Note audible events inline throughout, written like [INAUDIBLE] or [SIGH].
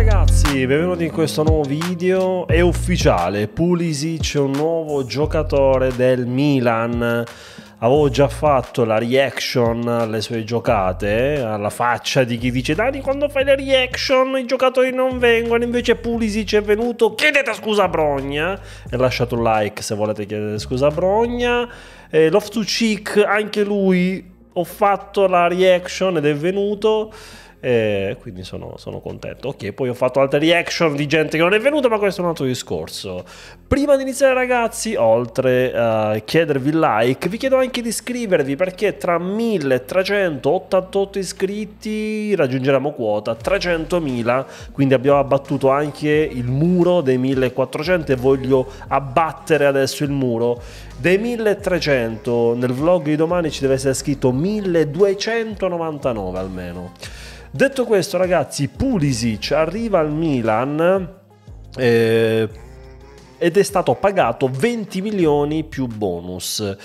ragazzi, benvenuti in questo nuovo video. È ufficiale, Pulisic è un nuovo giocatore del Milan. Avevo già fatto la reaction alle sue giocate, alla faccia di chi dice Dani quando fai le reaction i giocatori non vengono, invece Pulisic è venuto, chiedete scusa a Brogna e lasciate un like se volete chiedere scusa a Brogna. Love Loftus Cheek, anche lui, ho fatto la reaction ed è venuto. E quindi sono, sono, contento. Ok, poi ho fatto altre reaction di gente che non è venuta, ma questo è un altro discorso. Prima di iniziare, ragazzi, oltre a chiedervi like, vi chiedo anche di iscrivervi perché tra 1388 iscritti raggiungeremo quota 300.000. Quindi abbiamo abbattuto anche il muro dei 1400 e voglio abbattere adesso il muro dei 1300. Nel vlog di domani ci deve essere scritto 1299 almeno. Detto questo, ragazzi, Pulisic arriva al Milan. Eh, ed è stato pagato 20 milioni più bonus.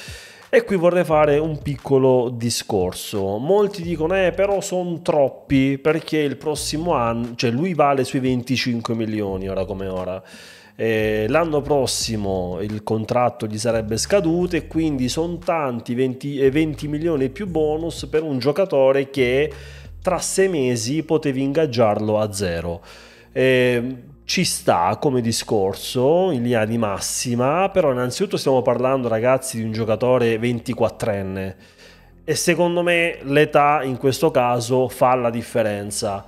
E qui vorrei fare un piccolo discorso. Molti dicono, eh, però sono troppi perché il prossimo anno, cioè lui vale sui 25 milioni ora come ora. Eh, l'anno prossimo il contratto gli sarebbe scaduto e quindi sono tanti 20, 20 milioni più bonus per un giocatore che tra sei mesi potevi ingaggiarlo a zero. E ehm, ci sta come discorso in linea di massima, però innanzitutto stiamo parlando ragazzi di un giocatore 24enne e secondo me l'età in questo caso fa la differenza.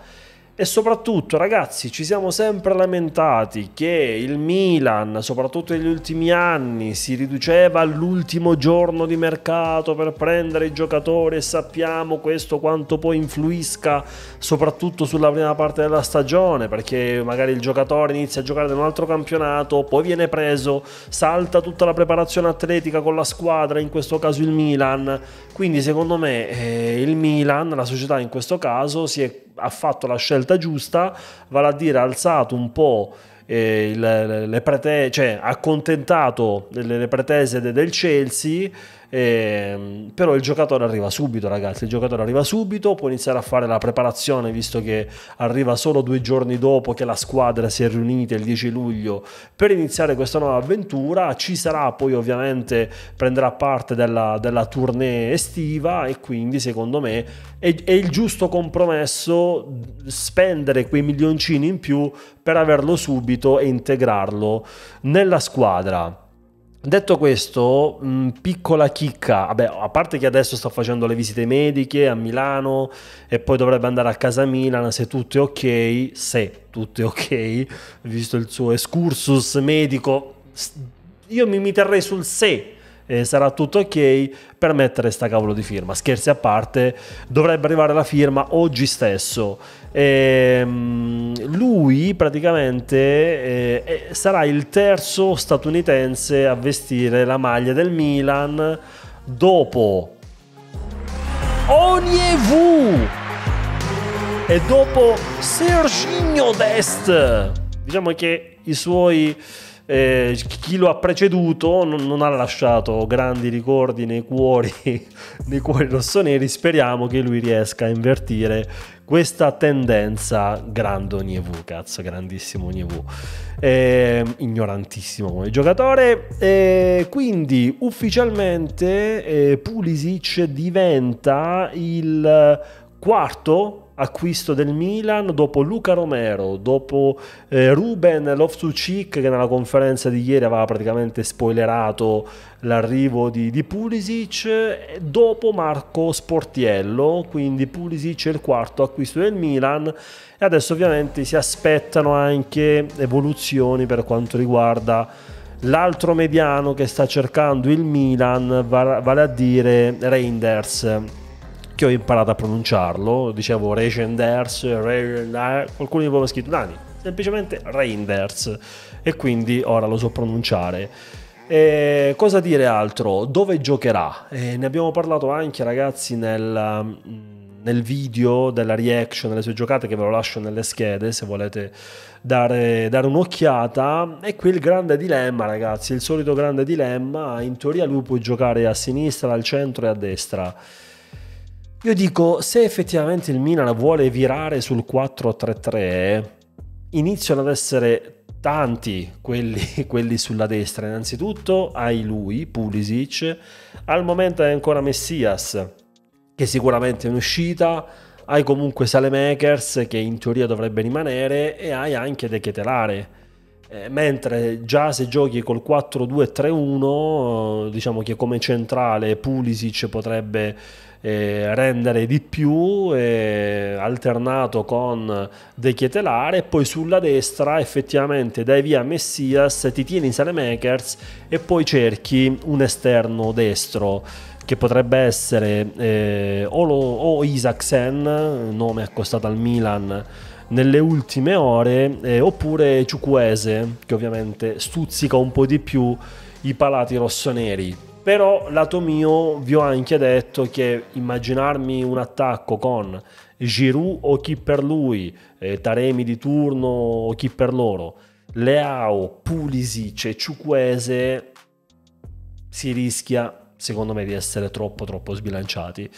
E soprattutto, ragazzi, ci siamo sempre lamentati che il Milan, soprattutto negli ultimi anni, si riduceva all'ultimo giorno di mercato per prendere i giocatori e sappiamo questo quanto poi influisca soprattutto sulla prima parte della stagione, perché magari il giocatore inizia a giocare in un altro campionato, poi viene preso, salta tutta la preparazione atletica con la squadra, in questo caso il Milan. Quindi secondo me eh, il Milan, la società in questo caso, si è ha fatto la scelta giusta, vale a dire ha alzato un po' eh, il, le pretese, cioè ha accontentato le, le pretese del Chelsea eh, però il giocatore arriva subito, ragazzi. Il giocatore arriva subito, può iniziare a fare la preparazione, visto che arriva solo due giorni dopo che la squadra si è riunita il 10 luglio per iniziare questa nuova avventura. Ci sarà poi, ovviamente, prenderà parte della, della tournée estiva. E quindi, secondo me, è, è il giusto compromesso spendere quei milioncini in più per averlo subito e integrarlo nella squadra. Detto questo, mh, mm, piccola chicca, vabbè, a parte che adesso sto facendo le visite mediche a Milano e poi dovrebbe andare a casa Milan se tutto è ok, se tutto è ok, visto il suo excursus medico, io mi terrei sul se eh, sarà tutto ok per mettere sta cavolo di firma. Scherzi a parte, dovrebbe arrivare la firma oggi stesso. E, ehm, lui praticamente eh, eh, sarà il terzo statunitense a vestire la maglia del Milan dopo Onyevu e dopo Serginho Dest. Diciamo che i suoi eh, chi lo ha preceduto non, non, ha lasciato grandi ricordi nei cuori, [LAUGHS] nei cuori rossoneri, speriamo che lui riesca a invertire questa tendenza grande Nievu, cazzo, grandissimo Nievu, eh, ignorantissimo come giocatore, eh, quindi ufficialmente eh, Pulisic diventa il quarto acquisto del Milan dopo Luca Romero, dopo eh, Ruben Loftus-Cheek che nella conferenza di ieri aveva praticamente spoilerato l'arrivo di, di Pulisic, dopo Marco Sportiello, quindi Pulisic è il quarto acquisto del Milan e adesso ovviamente si aspettano anche evoluzioni per quanto riguarda l'altro mediano che sta cercando il Milan, vale a dire Reinders che ho imparato a pronunciarlo, dicevo Reichenders, qualcuno mi ha scritto Dani, semplicemente Reinders e quindi ora lo so pronunciare. E cosa dire altro? Dove giocherà? E ne abbiamo parlato anche ragazzi nel, mm, nel video della reaction delle sue giocate che ve lo lascio nelle schede se volete dare, dare un'occhiata. E qui il grande dilemma ragazzi, il solito grande dilemma, in teoria lui può giocare a sinistra, al centro e a destra. Io dico, se effettivamente il Milan vuole virare sul 4-3-3, iniziano ad essere tanti quelli, [LAUGHS] quelli sulla destra. Innanzitutto hai lui, Pulisic, al momento hai ancora Messias, che sicuramente è in uscita, hai comunque Salemakers che in teoria dovrebbe rimanere e hai anche De Chetelare eh, mentre già se giochi col 4-2-3-1, eh, diciamo che come centrale Pulisic potrebbe eh, rendere di più, eh, alternato con De Chietelare, e poi sulla destra effettivamente dai via Messias, ti tieni in Sale Makers e poi cerchi un esterno destro che potrebbe essere eh, o, lo, o Isaacsen, nome accostato al Milan nelle ultime ore, eh, oppure Ciucuese, che ovviamente stuzzica un po' di più i palati rossoneri. Però, lato mio, vi ho anche detto che immaginarmi un attacco con Giroud o chi per lui, eh, Taremi di turno o chi per loro, Leao, Pulisic e Ciucuese si rischia secondo me di essere troppo troppo sbilanciati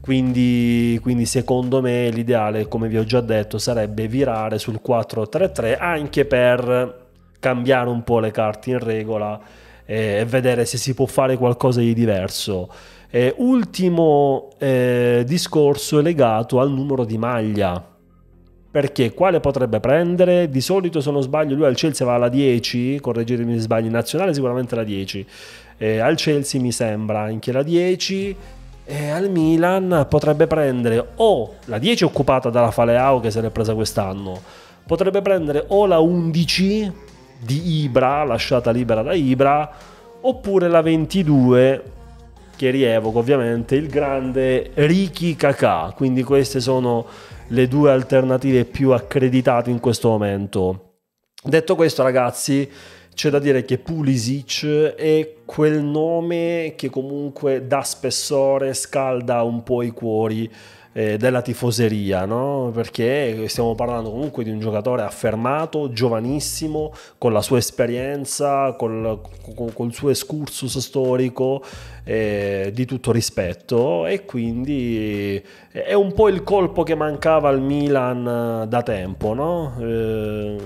quindi, quindi, secondo me l'ideale come vi ho già detto sarebbe virare sul 4-3-3 anche per cambiare un po' le carte in regola e, eh, e vedere se si può fare qualcosa di diverso e eh, ultimo eh, discorso è legato al numero di maglia perché quale potrebbe prendere? Di solito se non sbaglio lui al Chelsea va alla 10, correggetemi se sbaglio, nazionale sicuramente la 10, eh, al Chelsea mi sembra anche la 10 e al Milan potrebbe prendere o la 10 occupata dalla Faleao che se l'è presa quest'anno, potrebbe prendere o la 11 di Ibra, lasciata libera da Ibra, oppure la 22 che rievoco ovviamente il grande Ricky Kakà, quindi queste sono le due alternative più accreditate in questo momento. Detto questo, ragazzi, c'è da dire che Pulisic è quel nome che comunque da spessore, scalda un po' i cuori eh, della tifoseria, no? perché stiamo parlando comunque di un giocatore affermato, giovanissimo, con la sua esperienza, col, col, col suo excursus storico, eh, di tutto rispetto e quindi eh, è un po' il colpo che mancava al Milan eh, da tempo, no? eh,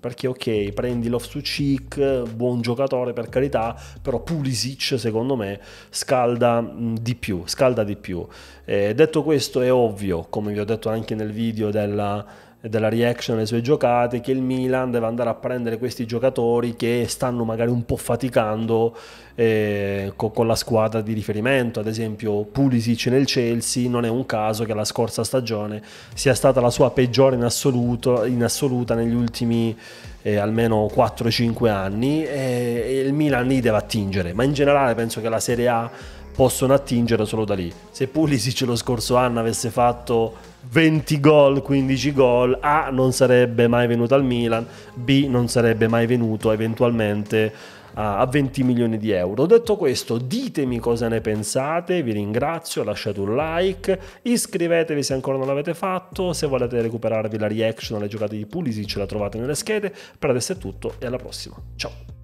perché ok, prendi Love to Cheek, buon giocatore per carità, però Pulisic secondo me scalda mm, di più, scalda di più. Eh, detto questo è ovvio, come vi ho detto anche nel video della, della reaction alle sue giocate, che il Milan deve andare a prendere questi giocatori che stanno magari un po' faticando eh, con, con, la squadra di riferimento, ad esempio Pulisic nel Chelsea, non è un caso che la scorsa stagione sia stata la sua peggiore in, assoluto, in assoluta negli ultimi eh, almeno 4-5 anni e, eh, e il Milan lì deve attingere, ma in generale penso che la Serie A possono attingere solo da lì. Se Pulisic lo scorso anno avesse fatto 20 gol, 15 gol, A non sarebbe mai venuto al Milan, B non sarebbe mai venuto eventualmente a 20 milioni di euro. Detto questo, ditemi cosa ne pensate, vi ringrazio, lasciate un like, iscrivetevi se ancora non l'avete fatto, se volete recuperarvi la reaction alle giocate di Pulisic la trovate nelle schede. Per adesso è tutto e alla prossima. Ciao!